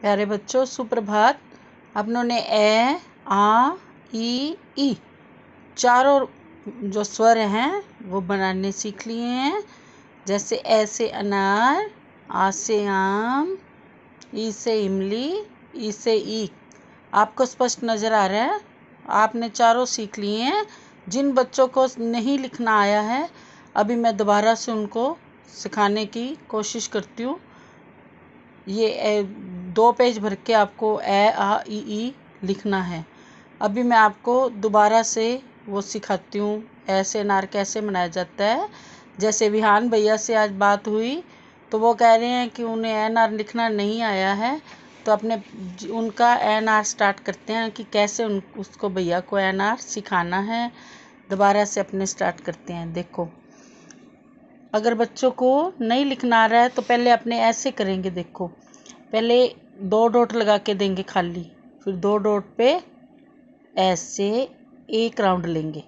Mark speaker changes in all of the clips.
Speaker 1: प्यारे बच्चों सुप्रभात अपनों ने ए आ ई ई चारों जो स्वर हैं वो बनाने सीख लिए हैं जैसे ए से अनार आ से आम ई से इमली ई से ई आपको स्पष्ट नज़र आ रहा है आपने चारों सीख लिए हैं जिन बच्चों को नहीं लिखना आया है अभी मैं दोबारा से उनको सिखाने की कोशिश करती हूँ ये दो पेज भर के आपको ए आ ई ई लिखना है अभी मैं आपको दोबारा से वो सिखाती हूँ ऐसे नार कैसे मनाया जाता है जैसे विहान भैया से आज बात हुई तो वो कह रहे हैं कि उन्हें एन आर लिखना नहीं आया है तो अपने उनका एन आर स्टार्ट करते हैं कि कैसे उन उसको भैया को एन आर सिखाना है दोबारा से अपने स्टार्ट करते हैं देखो अगर बच्चों को नहीं लिखना आ रहा है तो पहले अपने ऐसे करेंगे देखो पहले दो डॉट लगा के देंगे खाली फिर दो डॉट पे ऐसे एक राउंड लेंगे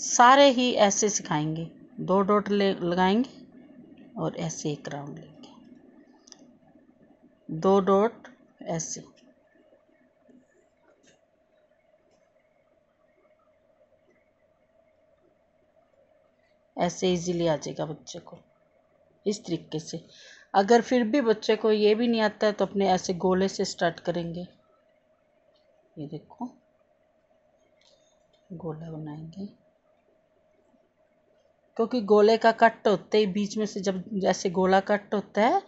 Speaker 1: सारे ही ऐसे सिखाएंगे दो डॉट ले लगाएंगे और ऐसे एक राउंड लेंगे दो डॉट ऐसे ऐसे इजीली आ जाएगा बच्चे को इस तरीके से अगर फिर भी बच्चे को ये भी नहीं आता है तो अपने ऐसे गोले से स्टार्ट करेंगे ये देखो गोला बनाएंगे क्योंकि गोले का कट होते ही बीच में से जब जैसे गोला कट होता है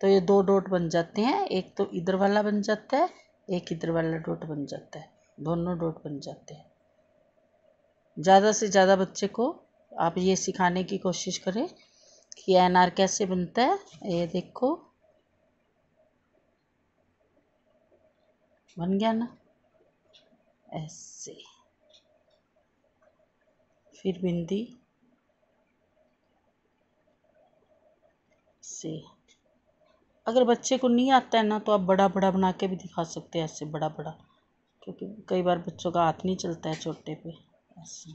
Speaker 1: तो ये दो डोट बन जाते हैं एक तो इधर वाला बन जाता है एक इधर वाला डोट बन जाता है दोनों डोट बन जाते हैं ज़्यादा से ज़्यादा बच्चे को आप ये सिखाने की कोशिश करें कि अनार कैसे बनता है ये देखो बन गया ना ऐसे फिर बिंदी से अगर बच्चे को नहीं आता है ना तो आप बड़ा बड़ा बना के भी दिखा सकते हैं ऐसे बड़ा बड़ा क्योंकि कई बार बच्चों का हाथ नहीं चलता है छोटे पे ऐसे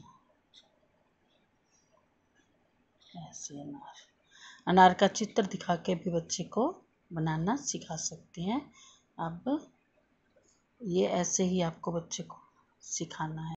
Speaker 1: ऐसे अनार अनार का चित्र दिखा के भी बच्चे को बनाना सिखा सकते हैं अब ये ऐसे ही आपको बच्चे को सिखाना है